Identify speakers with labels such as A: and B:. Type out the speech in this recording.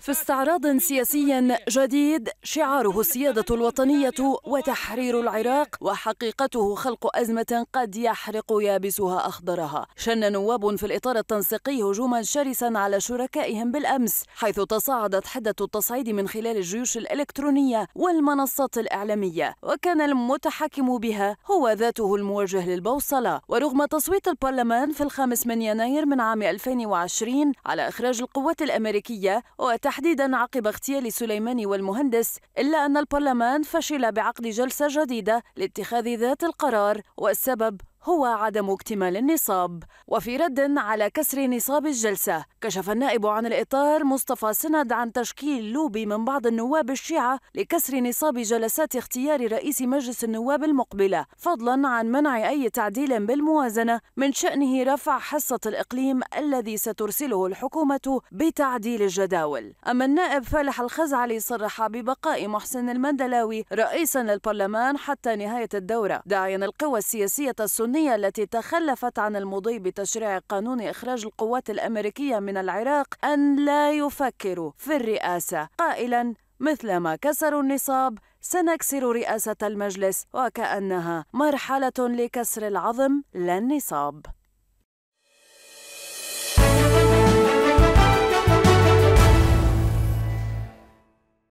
A: في استعراض سياسي جديد شعاره السيادة الوطنية وتحرير العراق وحقيقته خلق أزمة قد يحرق يابسها أخضرها شن نواب في الإطار التنسيقي هجوما شرسا على شركائهم بالأمس حيث تصاعدت حدة التصعيد من خلال الجيوش الإلكترونية والمنصات الإعلامية وكان المتحكم بها هو ذاته الموجه للبوصلة ورغم تصويت البرلمان في الخامس من يناير من عام 2020 على إخراج القوات الأمنية الأمريكية وتحديدا عقب اغتيال سليماني والمهندس إلا أن البرلمان فشل بعقد جلسة جديدة لاتخاذ ذات القرار والسبب هو عدم اكتمال النصاب وفي رد على كسر نصاب الجلسة كشف النائب عن الإطار مصطفى سند عن تشكيل لوبي من بعض النواب الشيعة لكسر نصاب جلسات اختيار رئيس مجلس النواب المقبلة فضلا عن منع أي تعديل بالموازنة من شأنه رفع حصة الإقليم الذي سترسله الحكومة بتعديل الجداول أما النائب فالح الخزعلي صرح ببقاء محسن المندلاوي رئيسا للبرلمان حتى نهاية الدورة داعيا القوى السياسية السنية اللبنية التي تخلفت عن المضي بتشريع قانون إخراج القوات الأمريكية من العراق أن لا يفكروا في الرئاسة قائلا مثلما كسروا النصاب سنكسر رئاسة المجلس وكأنها مرحلة لكسر العظم لا النصاب